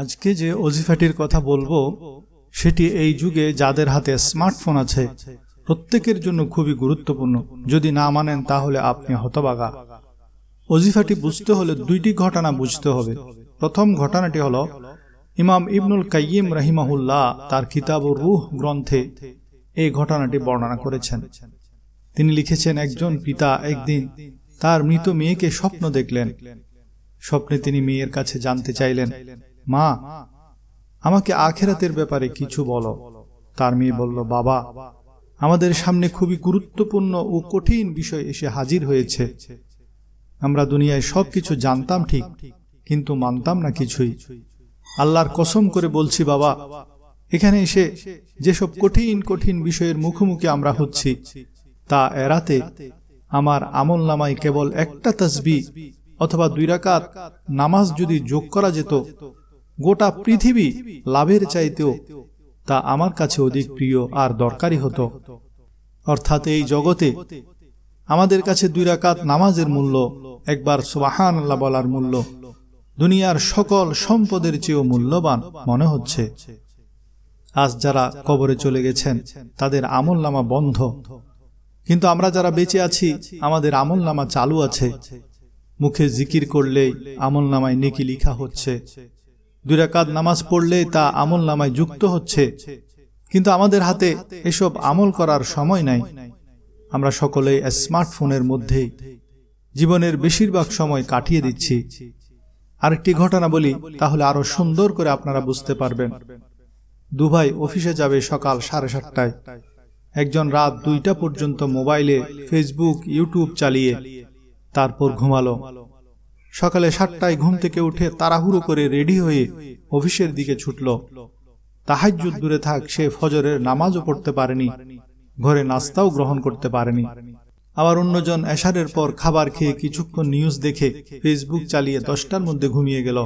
আজকে যে অজিফাটির কথা বলবো সেটি এই যুগে যাদের হাতে স্মার্টফোন আছে প্রত্যেকের জন্য খুবই গুরুত্বপূর্ণ যদি না মানেন তাহলে আপনি হতবাগা অজিফাটি বুঝতে হলে দুইটি ঘটনা বুঝতে হবে প্রথম ঘটনাটি হল ইমাম ইবনুল কাইম রাহিমাহুল্লাহ তার কিতাব ও রুহ গ্রন্থে এই ঘটনাটি বর্ণনা করেছেন তিনি লিখেছেন একজন পিতা একদিন তার মৃত মেয়েকে স্বপ্ন দেখলেন স্বপ্নে তিনি মেয়ের কাছে জানতে চাইলেন মা আমাকে আখেরাতের ব্যাপারে কিছু বলো তার মেয়ে বলল বাবা আমাদের সামনে খুবই গুরুত্বপূর্ণ ও কঠিন বিষয় এসে হাজির হয়েছে আমরা দুনিয়ায় সব কিছু জানতাম ঠিক কিন্তু মানতাম না কিছুই আল্লাহর কসম করে বলছি বাবা এখানে এসে যেসব কঠিন কঠিন বিষয়ের মুখোমুখি আমরা হচ্ছি তা এড়াতে আমার আমল নামাই কেবল একটা তসবি অথবা দুই রাকাত নামাজ যদি যোগ করা যেত গোটা পৃথিবী লাভের চাইতেও তা আমার কাছে অধিক প্রিয় আর দরকারি হতো অর্থাৎ এই জগতে আমাদের কাছে দুই রাকাত নামাজের মূল্য একবার সোবাহান আল্লাহ বলার মূল্য দুনিয়ার সকল সম্পদের চেয়েও মূল্যবান মনে হচ্ছে আজ যারা কবরে চলে গেছেন তাদের আমল নামা বন্ধ কিন্তু আমরা যারা বেঁচে আছি আমাদের আমল নামা চালু আছে মুখে জিকির করলেই আমল নামায় নেকি লিখা হচ্ছে দুই রাকাত নামাজ পড়লে তা আমল নামায় যুক্ত হচ্ছে কিন্তু আমাদের হাতে এসব আমল করার সময় নাই আমরা সকলে স্মার্টফোনের মধ্যেই জীবনের বেশিরভাগ সময় কাটিয়ে দিচ্ছি আরেকটি ঘটনা বলি তাহলে আরো সুন্দর করে আপনারা বুঝতে পারবেন দুভাই অফিসে যাবে সকাল সাড়ে সাতটায় একজন রাত দুইটা পর্যন্ত মোবাইলে ফেসবুক ইউটিউব চালিয়ে তারপর ঘুমালো সকালে সাতটায় ঘুম থেকে উঠে তাড়াহুড়ো করে রেডি হয়ে অফিসের দিকে ছুটল তাহাজ দূরে থাক সে ফজরের নামাজও পড়তে পারেনি ঘরে নাস্তাও গ্রহণ করতে পারেনি আবার অন্যজন এশারের পর খাবার খেয়ে কিছুক্ষণ নিউজ দেখে ফেসবুক চালিয়ে দশটার মধ্যে ঘুমিয়ে গেল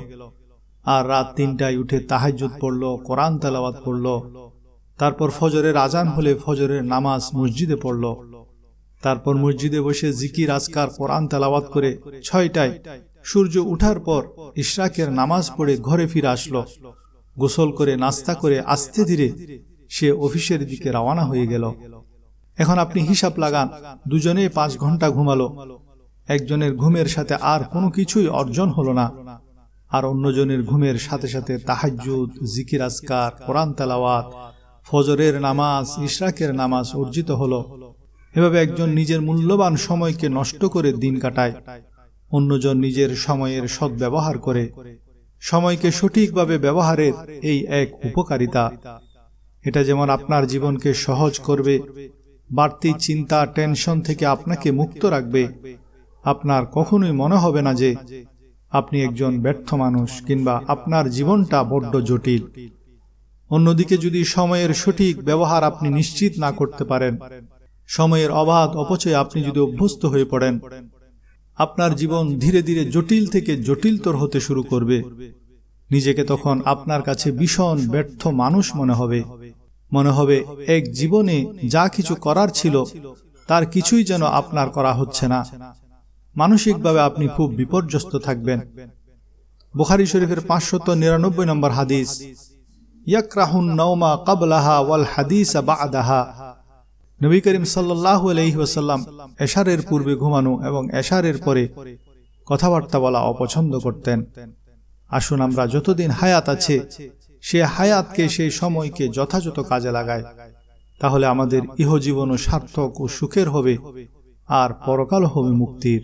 আর রাত তিনটায় উঠে তাহাজুদ পড়ল কোরআন তালাবাদ পড়ল তারপর ফজরের আজান হলে ফজরের নামাজ মসজিদে পড়ল তারপর মসজিদে বসে জিকির আজকার কোরআন তালাবাদ করে ছয়টায় সূর্য উঠার পর ইশরাকের নামাজ পড়ে ঘরে ফিরে আসলো গোসল করে নাস্তা করে আস্তে ধীরে সে অফিসের দিকে রওনা হয়ে গেল এখন আপনি হিসাব লাগান দুজনে পাঁচ ঘন্টা ঘুমালো একজনের ঘুমের সাথে আর কোনো কিছুই অর্জন হলো না আর অন্যজনের ঘুমের সাথে সাথে তাহাজুদ জিকির আসকার কোরআন তালাওয়াত ফজরের নামাজ ইশরাকের নামাজ অর্জিত হল এভাবে একজন নিজের মূল্যবান সময়কে নষ্ট করে দিন কাটায় অন্যজন নিজের সময়ের সদ্ব্যবহার করে সময়কে সঠিকভাবে ব্যবহারের এই এক উপকারিতা এটা যেমন আপনার জীবনকে সহজ করবে বাড়তি চিন্তা টেনশন থেকে আপনাকে মুক্ত রাখবে আপনার কখনোই মনে হবে না যে আপনি একজন ব্যর্থ মানুষ কিংবা আপনার জীবনটা বড্ড জটিল অন্যদিকে যদি সময়ের সঠিক ব্যবহার আপনি নিশ্চিত না করতে পারেন সময়ের অবাধ অপচয়ে আপনি যদি অভ্যস্ত হয়ে পড়েন আপনার জীবন ধীরে ধীরে জটিল থেকে জটিলতর হতে শুরু করবে নিজেকে তখন আপনার কাছে ভীষণ ব্যর্থ মানুষ মনে হবে মনে হবে এক জীবনে যা কিছু করার ছিল তার কিছুই যেন আপনার করা হচ্ছে না মানসিকভাবে আপনি খুব বিপর্যস্ত থাকবেন বুখারি শরীফের পাঁচশত নিরানব্বই নম্বর হাদিস ইয়াকাহা নওমা কাবলাহা ওয়াল হাদিস বা আদাহা নবী করিম সাল্লাহ আলহিহাসাল্লাম এশারের পূর্বে ঘুমানো এবং এশারের পরে কথাবার্তা বলা অপছন্দ করতেন আসুন আমরা যতদিন হায়াত আছে সে হায়াতকে সেই সময়কে যথাযথ কাজে লাগায় তাহলে আমাদের ইহজীবনও সার্থক ও সুখের হবে আর পরকাল হবে মুক্তির